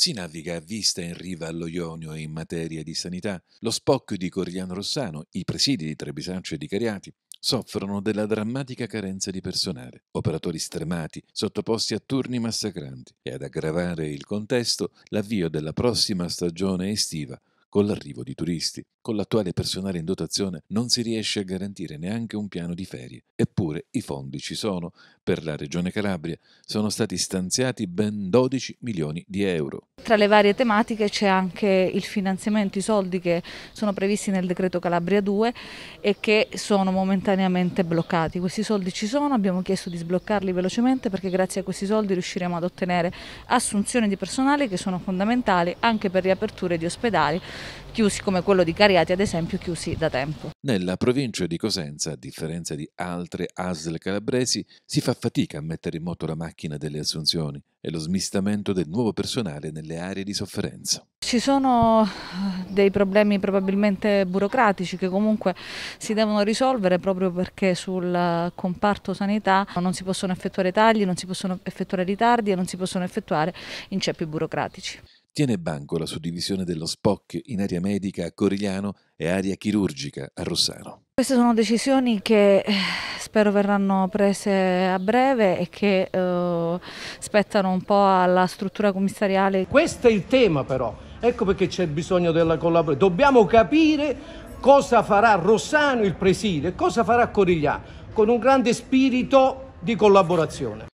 Si naviga a vista in riva allo Ionio in materia di sanità. Lo spocchio di Corigliano Rossano, i presidi di Trebisancio e di Cariati, soffrono della drammatica carenza di personale, operatori stremati, sottoposti a turni massacranti e ad aggravare il contesto l'avvio della prossima stagione estiva con l'arrivo di turisti. Con l'attuale personale in dotazione non si riesce a garantire neanche un piano di ferie, eppure i fondi ci sono. Per la Regione Calabria sono stati stanziati ben 12 milioni di euro. Tra le varie tematiche c'è anche il finanziamento, i soldi che sono previsti nel decreto Calabria 2 e che sono momentaneamente bloccati. Questi soldi ci sono, abbiamo chiesto di sbloccarli velocemente perché grazie a questi soldi riusciremo ad ottenere assunzioni di personale che sono fondamentali anche per riaperture di ospedali chiusi come quello di Cariati, ad esempio, chiusi da tempo. Nella provincia di Cosenza, a differenza di altre ASL calabresi, si fa fatica a mettere in moto la macchina delle assunzioni e lo smistamento del nuovo personale nelle aree di sofferenza. Ci sono eh, dei problemi probabilmente burocratici che comunque si devono risolvere proprio perché sul comparto sanità non si possono effettuare tagli, non si possono effettuare ritardi e non si possono effettuare inceppi burocratici tiene banco la suddivisione dello SPOC in area medica a Corigliano e area chirurgica a Rossano. Queste sono decisioni che eh, spero verranno prese a breve e che eh, spettano un po' alla struttura commissariale. Questo è il tema però, ecco perché c'è bisogno della collaborazione. Dobbiamo capire cosa farà Rossano il preside, cosa farà Corigliano, con un grande spirito di collaborazione.